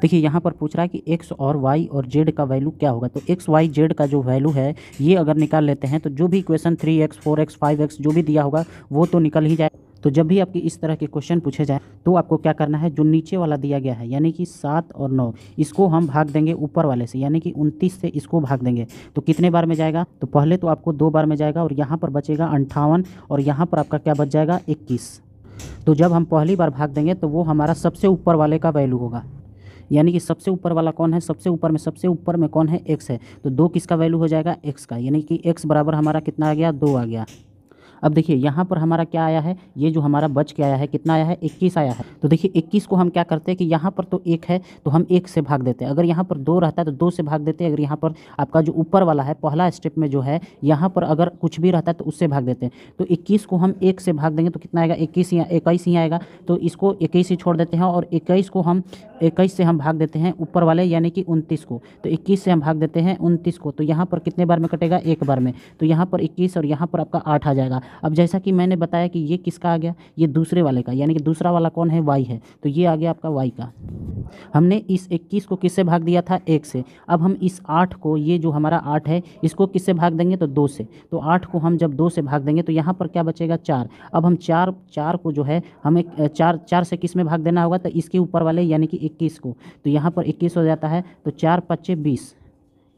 देखिए यहाँ पर पूछ रहा है कि एक्स और वाई और जेड का वैल्यू क्या होगा तो एक्स वाई जेड का जो वैल्यू है ये अगर निकाल लेते हैं तो जो भी equation three x four x five x जो भी दिया होगा वो तो निकल ही जाए तो जब भी आपके इस तरह के क्वेश्चन पूछे जाए तो आपको क्या करना है जो नीचे वाला दिया गया है यानी कि सात और नौ इसको हम भाग देंगे ऊपर वाले से यानी कि उनतीस से इसको भाग देंगे तो कितने बार में जाएगा तो पहले तो आपको दो बार में जाएगा और यहाँ पर बचेगा अंठावन और यहाँ पर आपका क्या बच जाएगा इक्कीस तो जब हम पहली बार भाग देंगे तो वो हमारा सबसे ऊपर वाले का वैल्यू होगा यानी कि सबसे ऊपर वाला कौन है सबसे ऊपर में सबसे ऊपर में कौन है एक्स है तो दो किसका वैल्यू हो जाएगा एक्स का यानी कि एक्स बराबर हमारा कितना आ गया दो आ गया अब देखिए यहाँ पर हमारा क्या आया है ये जो हमारा बच के आया है कितना आया है इक्कीस आया है तो देखिए इक्कीस को हम क्या करते हैं कि यहाँ पर तो एक है तो हम एक से भाग देते हैं अगर यहाँ पर दो रहता है तो दो से भाग देते हैं अगर यहाँ पर आपका जो ऊपर वाला है पहला स्टेप में जो है यहाँ पर अगर कुछ भी रहता है तो उससे भाग देते हैं तो इक्कीस को हम एक से भाग देंगे तो कितना आएगा इक्कीस या इक्कीस ही आएगा तो इसको इक्कीस ही छोड़ देते हैं और इक्कीस को हम इक्कीस से हम भाग देते हैं ऊपर वाले यानी कि उनतीस को तो इक्कीस से हम भाग देते हैं उनतीस को तो यहाँ पर कितने बार में कटेगा एक बार में तो यहाँ पर इक्कीस और यहाँ पर आपका आठ आ जाएगा अब जैसा कि मैंने बताया कि ये किसका आ गया ये दूसरे वाले का यानी कि दूसरा वाला कौन है वाई है तो ये आ गया आपका वाई का हमने इस इक्कीस को किससे भाग दिया था एक से अब हम इस आठ को ये जो हमारा आठ है इसको किससे भाग देंगे तो दो से तो आठ को हम जब दो से भाग देंगे तो यहाँ पर क्या बचेगा चार अब हम चार चार को जो है हमें चार चार से किस में भाग देना होगा तो इसके ऊपर वाले यानी कि इक्कीस को तो यहाँ पर इक्कीस हो जाता है तो चार पच्चे बीस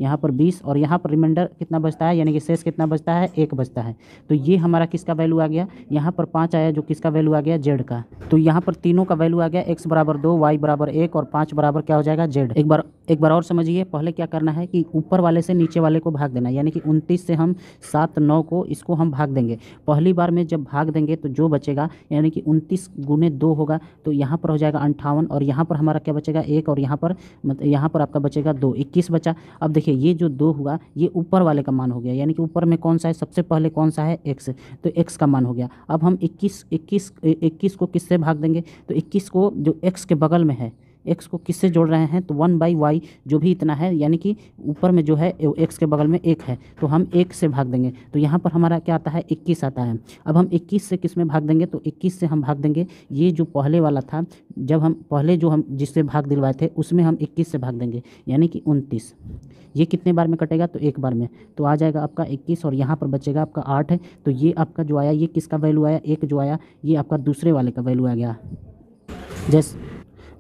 यहाँ पर बीस और यहाँ पर रिमाइंडर कितना बचता है यानी कि शेष कितना बचता है एक बचता है तो ये हमारा किसका वैल्यू आ गया यहाँ पर पाँच आया जो किसका वैल्यू आ गया जेड का तो यहाँ पर तीनों का वैल्यू आ गया एक्स बराबर दो वाई बराबर एक और पाँच बराबर क्या हो जाएगा जेड एक बार एक बार और समझिए पहले क्या करना है कि ऊपर वाले से नीचे वाले को भाग देना यानी कि उनतीस से हम सात नौ को इसको हम भाग देंगे पहली बार में जब भाग देंगे तो जो बचेगा यानी कि उनतीस गुने दो होगा तो यहाँ पर हो जाएगा अंठावन और यहाँ पर हमारा क्या बचेगा एक और यहाँ पर मतलब यहाँ पर आपका बचेगा दो इक्कीस बचा अब देखिए ये जो दो हुआ ये ऊपर वाले का मान हो गया यानी कि ऊपर में कौन सा है सबसे पहले कौन सा है एक्स तो एक्स का मान हो गया अब हम इक्कीस इक्कीस इक्कीस को किससे भाग देंगे तो इक्कीस को जो एक्स के बगल में है एक्स को किससे जोड़ रहे हैं तो वन बाई वाई जो भी इतना है यानी कि ऊपर में जो है एक्स के बगल में एक है तो हम एक से भाग देंगे तो यहाँ पर हमारा क्या आता है इक्कीस आता है अब हम इक्कीस से किस में भाग देंगे तो इक्कीस से हम भाग देंगे ये जो पहले वाला था जब हम पहले जो हम जिससे भाग दिलवाए थे उसमें हम इक्कीस से भाग देंगे यानी कि उनतीस ये कितने बार में कटेगा तो एक बार में तो आ जाएगा आपका इक्कीस और यहाँ पर बचेगा आपका आठ है तो ये आपका जो आया ये किसका वैल्यू आया एक जो आया ये आपका दूसरे वाले का वैल्यू आ गया जैसे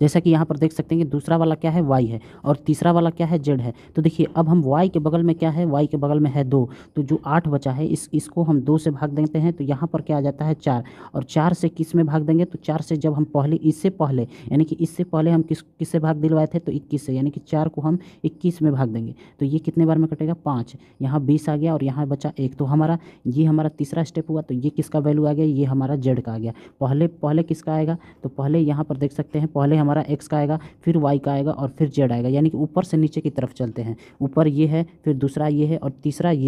जैसा कि यहाँ पर देख सकते हैं कि दूसरा वाला क्या है वाई है और तीसरा वाला क्या है जेड है तो देखिए अब हम वाई के बगल में क्या है वाई के बगल में है दो तो जो आठ बचा है इस इसको हम दो से भाग देते हैं तो यहाँ पर क्या आ जाता है चार और चार से किस में भाग देंगे तो चार से जब हम पहले इससे पहले यानी कि इससे पहले हम किस किस से भाग दिलवाए थे तो इक्कीस से यानी कि चार को हम इक्कीस में भाग देंगे तो ये कितने बार में कटेगा पाँच यहाँ बीस आ गया और यहाँ बचा एक तो हमारा ये हमारा तीसरा स्टेप हुआ तो ये किसका वैल्यू आ गया ये हमारा जेड का आ गया पहले पहले किसका आएगा तो पहले यहाँ पर देख सकते हैं पहले हम हमारा एक्स का आएगा फिर वाई का आएगा और फिर जेड आएगा यानी कि ऊपर से नीचे की तरफ चलते हैं ऊपर ये है फिर दूसरा ये है और तीसरा ये